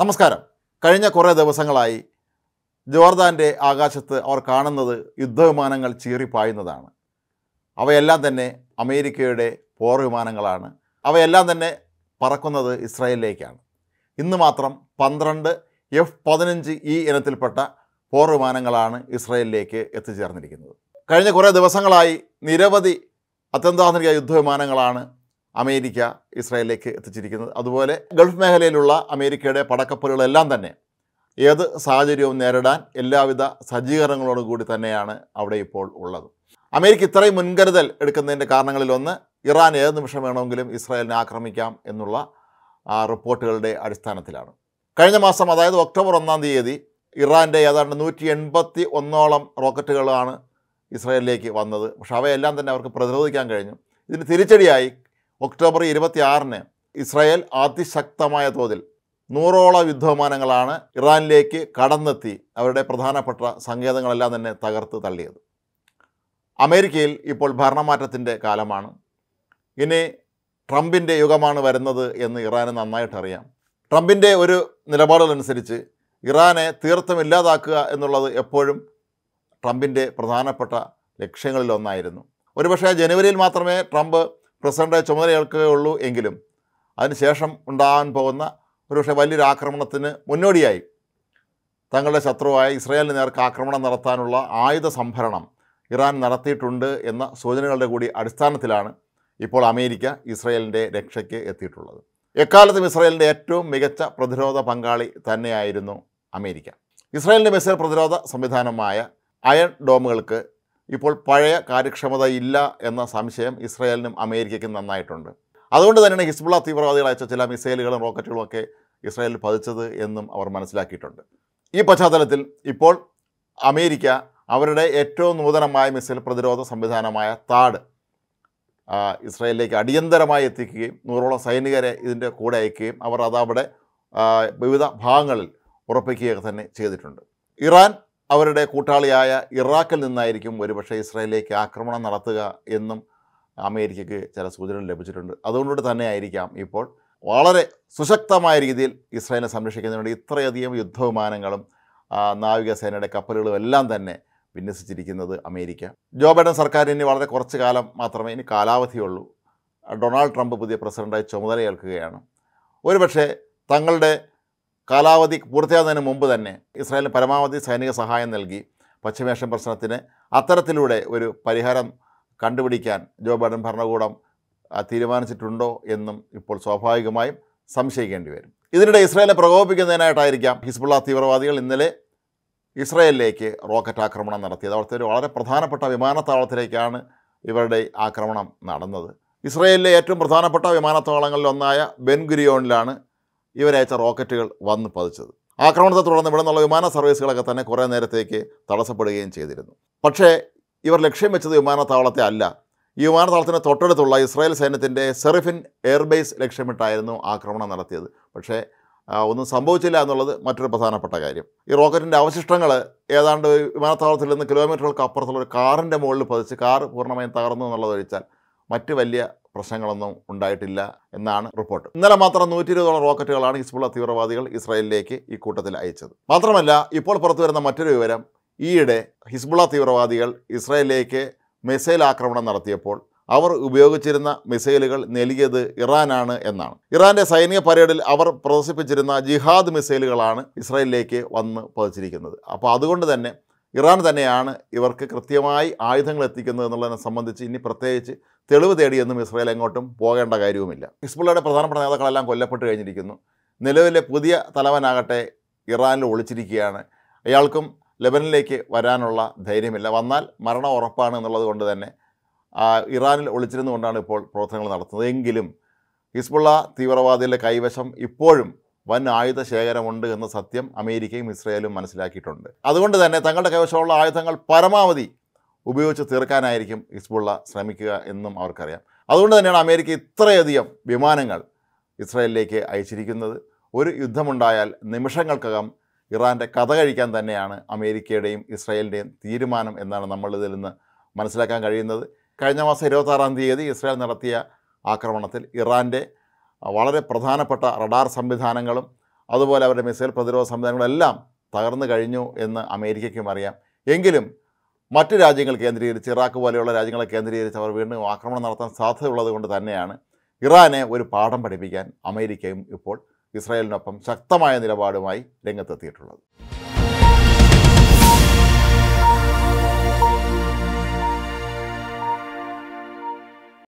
നമസ്കാരം കഴിഞ്ഞ കുറേ ദിവസങ്ങളായി ജോർദാൻ്റെ ആകാശത്ത് അവർ കാണുന്നത് യുദ്ധവിമാനങ്ങൾ ചീറിപ്പായുന്നതാണ് അവയെല്ലാം തന്നെ അമേരിക്കയുടെ പോർ വിമാനങ്ങളാണ് അവയെല്ലാം തന്നെ പറക്കുന്നത് ഇസ്രായേലിലേക്കാണ് ഇന്ന് മാത്രം പന്ത്രണ്ട് എഫ് പതിനഞ്ച് ഇ ഇനത്തിൽപ്പെട്ട പോർ വിമാനങ്ങളാണ് ഇസ്രായേലിലേക്ക് എത്തിച്ചേർന്നിരിക്കുന്നത് കഴിഞ്ഞ കുറേ ദിവസങ്ങളായി നിരവധി അത്യന്താധുനിക യുദ്ധവിമാനങ്ങളാണ് അമേരിക്ക ഇസ്രായേലിലേക്ക് എത്തിച്ചിരിക്കുന്നത് അതുപോലെ ഗൾഫ് മേഖലയിലുള്ള അമേരിക്കയുടെ പടക്കപ്പലുകളെല്ലാം തന്നെ ഏത് സാഹചര്യവും നേരിടാൻ എല്ലാവിധ സജ്ജീകരണങ്ങളോടും കൂടി തന്നെയാണ് അവിടെ ഇപ്പോൾ ഉള്ളത് അമേരിക്ക ഇത്രയും മുൻകരുതൽ എടുക്കുന്നതിൻ്റെ കാരണങ്ങളിലൊന്ന് ഇറാൻ ഏത് നിമിഷം വേണമെങ്കിലും ഇസ്രായേലിനെ ആക്രമിക്കാം എന്നുള്ള റിപ്പോർട്ടുകളുടെ അടിസ്ഥാനത്തിലാണ് കഴിഞ്ഞ മാസം അതായത് ഒക്ടോബർ ഒന്നാം തീയതി ഇറാൻ്റെ ഏതാണ്ട് നൂറ്റി എൺപത്തി ഒന്നോളം റോക്കറ്റുകളാണ് ഇസ്രായേലിലേക്ക് വന്നത് പക്ഷേ അവയെല്ലാം തന്നെ അവർക്ക് പ്രതിരോധിക്കാൻ കഴിഞ്ഞു ഇതിന് തിരിച്ചടിയായി ഒക്ടോബർ ഇരുപത്തിയാറിന് ഇസ്രായേൽ അതിശക്തമായ തോതിൽ നൂറോളം യുദ്ധവിമാനങ്ങളാണ് ഇറാനിലേക്ക് കടന്നെത്തി അവരുടെ പ്രധാനപ്പെട്ട സങ്കേതങ്ങളെല്ലാം തന്നെ തകർത്ത് തള്ളിയത് അമേരിക്കയിൽ ഇപ്പോൾ ഭരണമാറ്റത്തിൻ്റെ കാലമാണ് ഇനി ട്രംപിൻ്റെ യുഗമാണ് വരുന്നത് എന്ന് ഇറാന് നന്നായിട്ടറിയാം ട്രംപിൻ്റെ ഒരു നിലപാടുകളനുസരിച്ച് ഇറാനെ തീർത്ഥം ഇല്ലാതാക്കുക എന്നുള്ളത് എപ്പോഴും ട്രംപിൻ്റെ പ്രധാനപ്പെട്ട ലക്ഷ്യങ്ങളിലൊന്നായിരുന്നു ഒരുപക്ഷെ ജനുവരിയിൽ മാത്രമേ ട്രംപ് പ്രസിഡൻ്റ് ചുമതലയേൽക്കുകയേ ഉള്ളൂ എങ്കിലും അതിനുശേഷം ഉണ്ടാകാൻ പോകുന്ന ഒരുപക്ഷെ വലിയൊരു ആക്രമണത്തിന് മുന്നോടിയായി തങ്ങളുടെ ശത്രുവായ ഇസ്രായേലിന് നേർക്ക് ആക്രമണം നടത്താനുള്ള ആയുധ സംഭരണം ഇറാൻ നടത്തിയിട്ടുണ്ട് എന്ന സൂചനകളുടെ കൂടി അടിസ്ഥാനത്തിലാണ് ഇപ്പോൾ അമേരിക്ക ഇസ്രായേലിൻ്റെ രക്ഷയ്ക്ക് എത്തിയിട്ടുള്ളത് എക്കാലത്തും ഇസ്രായേലിൻ്റെ ഏറ്റവും മികച്ച പ്രതിരോധ പങ്കാളി തന്നെയായിരുന്നു അമേരിക്ക ഇസ്രായേലിൻ്റെ മിസൈൽ പ്രതിരോധ സംവിധാനമായ അയൺ ഡോമുകൾക്ക് ഇപ്പോൾ പഴയ കാര്യക്ഷമത ഇല്ല എന്ന സംശയം ഇസ്രായേലിനും അമേരിക്കയ്ക്കും നന്നായിട്ടുണ്ട് അതുകൊണ്ട് തന്നെയാണ് ഹിസ്ബുള തീവ്രവാദികൾ അയച്ച ചില മിസൈലുകളും റോക്കറ്റുകളും ഒക്കെ ഇസ്രായേലിൽ പതിച്ചത് എന്നും അവർ മനസ്സിലാക്കിയിട്ടുണ്ട് ഈ പശ്ചാത്തലത്തിൽ ഇപ്പോൾ അമേരിക്ക അവരുടെ ഏറ്റവും നൂതനമായ മിസൈൽ പ്രതിരോധ സംവിധാനമായ താഡ് ഇസ്രായേലിലേക്ക് അടിയന്തരമായി എത്തിക്കുകയും നൂറോളം സൈനികരെ ഇതിൻ്റെ കൂടെ അയക്കുകയും അവർ അതവിടെ വിവിധ ഭാഗങ്ങളിൽ ഉറപ്പിക്കുകയൊക്കെ തന്നെ ചെയ്തിട്ടുണ്ട് ഇറാൻ അവരുടെ കൂട്ടാളിയായ ഇറാഖിൽ നിന്നായിരിക്കും ഒരുപക്ഷെ ഇസ്രായേലിലേക്ക് ആക്രമണം നടത്തുക എന്നും അമേരിക്കയ്ക്ക് ചില സൂചന ലഭിച്ചിട്ടുണ്ട് അതുകൊണ്ട് തന്നെ ആയിരിക്കാം ഇപ്പോൾ വളരെ സുശക്തമായ രീതിയിൽ ഇസ്രായേലിനെ സംരക്ഷിക്കുന്നതിന് ഇത്രയധികം യുദ്ധവിമാനങ്ങളും നാവികസേനയുടെ കപ്പലുകളും എല്ലാം തന്നെ വിന്യസിച്ചിരിക്കുന്നത് അമേരിക്ക ജോ ബൈഡൻ സർക്കാർ ഇനി വളരെ കുറച്ച് കാലം മാത്രമേ ഇനി കാലാവധിയുള്ളൂ ഡൊണാൾഡ് ട്രംപ് പുതിയ പ്രസിഡൻ്റായി ചുമതലയേൽക്കുകയാണ് ഒരുപക്ഷെ തങ്ങളുടെ കാലാവധി പൂർത്തിയാകുന്നതിന് മുമ്പ് തന്നെ ഇസ്രായേലിന് പരമാവധി സൈനിക സഹായം നൽകി പശ്ചിമേഷ്യൻ പ്രശ്നത്തിന് അത്തരത്തിലൂടെ ഒരു പരിഹാരം കണ്ടുപിടിക്കാൻ ജോ ബൈഡൻ ഭരണകൂടം തീരുമാനിച്ചിട്ടുണ്ടോ എന്നും ഇപ്പോൾ സ്വാഭാവികമായും സംശയിക്കേണ്ടി വരും ഇതിനിടെ ഇസ്രായേലിനെ പ്രകോപിപ്പിക്കുന്നതിനായിട്ടായിരിക്കാം ഹിസ്ബുള്ള തീവ്രവാദികൾ ഇന്നലെ ഇസ്രായേലിലേക്ക് റോക്കറ്റ് ആക്രമണം നടത്തിയത് അവിടുത്തെ ഒരു വളരെ പ്രധാനപ്പെട്ട വിമാനത്താവളത്തിലേക്കാണ് ഇവരുടെ ആക്രമണം നടന്നത് ഇസ്രായേലിലെ ഏറ്റവും പ്രധാനപ്പെട്ട വിമാനത്താവളങ്ങളിലൊന്നായ ബെൻഗുരിയോണിലാണ് ഇവരയച്ച റോക്കറ്റുകൾ വന്ന് പതിച്ചത് ആക്രമണത്തെ തുടർന്ന് ഇവിടെ നിന്നുള്ള വിമാന സർവീസുകളൊക്കെ തന്നെ കുറേ നേരത്തേക്ക് തടസ്സപ്പെടുകയും ചെയ്തിരുന്നു പക്ഷേ ഇവർ ലക്ഷ്യം വെച്ചത് വിമാനത്താവളത്തെ അല്ല ഈ വിമാനത്താവളത്തിന് തൊട്ടടുത്തുള്ള ഇസ്രായേൽ സൈന്യത്തിൻ്റെ സെറിഫിൻ എയർബേസ് ലക്ഷ്യമിട്ടായിരുന്നു ആക്രമണം നടത്തിയത് പക്ഷേ ഒന്നും സംഭവിച്ചില്ല എന്നുള്ളത് മറ്റൊരു പ്രധാനപ്പെട്ട കാര്യം ഈ റോക്കറ്റിൻ്റെ അവശിഷ്ടങ്ങൾ ഏതാണ്ട് വിമാനത്താവളത്തിൽ നിന്ന് കിലോമീറ്ററുകൾക്ക് അപ്പുറത്തുള്ള ഒരു കാറിൻ്റെ മുകളിൽ പതിച്ച് കാർ പൂർണ്ണമായും തകർന്നു എന്നുള്ളത് ഒഴിച്ചാൽ മറ്റ് വലിയ പ്രശ്നങ്ങളൊന്നും ഉണ്ടായിട്ടില്ല എന്നാണ് റിപ്പോർട്ട് ഇന്നലെ മാത്രം നൂറ്റി ഇരുപതോളം റോക്കറ്റുകളാണ് ഹിസ്ബുള്ള തീവ്രവാദികൾ ഇസ്രായേലിലേക്ക് ഈ കൂട്ടത്തിൽ അയച്ചത് മാത്രമല്ല ഇപ്പോൾ വരുന്ന മറ്റൊരു വിവരം ഈയിടെ ഹിസ്ബുള്ള തീവ്രവാദികൾ ഇസ്രായേലിലേക്ക് മിസൈൽ ആക്രമണം നടത്തിയപ്പോൾ അവർ ഉപയോഗിച്ചിരുന്ന മിസൈലുകൾ നൽകിയത് ഇറാനാണ് എന്നാണ് ഇറാന്റെ സൈനിക പരേഡിൽ അവർ പ്രദർശിപ്പിച്ചിരുന്ന ജിഹാദ് മിസൈലുകളാണ് ഇസ്രായേലിലേക്ക് വന്ന് പതിച്ചിരിക്കുന്നത് അപ്പോൾ അതുകൊണ്ട് തന്നെ ഇറാൻ തന്നെയാണ് ഇവർക്ക് കൃത്യമായി ആയുധങ്ങൾ എത്തിക്കുന്നത് എന്നുള്ളതിനെ സംബന്ധിച്ച് ഇനി പ്രത്യേകിച്ച് തെളിവ് തേടിയൊന്നും ഇസ്രായേൽ എങ്ങോട്ടും പോകേണ്ട കാര്യവുമില്ല ഹിസ്ബുള്ളയുടെ പ്രധാനപ്പെട്ട നേതാക്കളെല്ലാം കൊല്ലപ്പെട്ട് കഴിഞ്ഞിരിക്കുന്നു നിലവിലെ പുതിയ തലവനാകട്ടെ ഇറാനിൽ ഒളിച്ചിരിക്കുകയാണ് അയാൾക്കും ലെബനിലേക്ക് വരാനുള്ള ധൈര്യമില്ല വന്നാൽ മരണ ഉറപ്പാണ് എന്നുള്ളത് കൊണ്ട് തന്നെ ഇറാനിൽ ഒളിച്ചിരുന്നുകൊണ്ടാണ് ഇപ്പോൾ പ്രവർത്തനങ്ങൾ നടത്തുന്നത് എങ്കിലും ഹിസ്ബുള്ള തീവ്രവാദികളുടെ കൈവശം ഇപ്പോഴും വൻ ആയുധ ശേഖരമുണ്ട് എന്ന സത്യം അമേരിക്കയും ഇസ്രയേലും മനസ്സിലാക്കിയിട്ടുണ്ട് അതുകൊണ്ട് തന്നെ തങ്ങളുടെ കൈവശമുള്ള ആയുധങ്ങൾ പരമാവധി ഉപയോഗിച്ച് തീർക്കാനായിരിക്കും ഇസ്ബുള്ള ശ്രമിക്കുക എന്നും അവർക്കറിയാം അതുകൊണ്ട് തന്നെയാണ് അമേരിക്ക ഇത്രയധികം വിമാനങ്ങൾ ഇസ്രയേലിലേക്ക് അയച്ചിരിക്കുന്നത് ഒരു യുദ്ധമുണ്ടായാൽ നിമിഷങ്ങൾക്കകം ഇറാൻ്റെ കഥ കഴിക്കാൻ തന്നെയാണ് അമേരിക്കയുടെയും ഇസ്രയേലിൻ്റെയും തീരുമാനം എന്നാണ് നമ്മളിതിൽ നിന്ന് മനസ്സിലാക്കാൻ കഴിയുന്നത് കഴിഞ്ഞ മാസം ഇരുപത്താറാം തീയതി ഇസ്രായേൽ നടത്തിയ ആക്രമണത്തിൽ ഇറാൻ്റെ വളരെ പ്രധാനപ്പെട്ട റഡാർ സംവിധാനങ്ങളും അതുപോലെ അവരുടെ മിസൈൽ പ്രതിരോധ സംവിധാനങ്ങളും എല്ലാം തകർന്നു കഴിഞ്ഞു എന്ന് അമേരിക്കയ്ക്കും അറിയാം എങ്കിലും മറ്റ് രാജ്യങ്ങൾ കേന്ദ്രീകരിച്ച് ഇറാഖ് പോലെയുള്ള രാജ്യങ്ങളെ കേന്ദ്രീകരിച്ച് അവർ വീണ്ടും ആക്രമണം നടത്താൻ സാധ്യതയുള്ളത് കൊണ്ട് തന്നെയാണ് ഇറാനെ ഒരു പാഠം പഠിപ്പിക്കാൻ അമേരിക്കയും ഇപ്പോൾ ഇസ്രായേലിനൊപ്പം ശക്തമായ നിലപാടുമായി രംഗത്തെത്തിയിട്ടുള്ളത്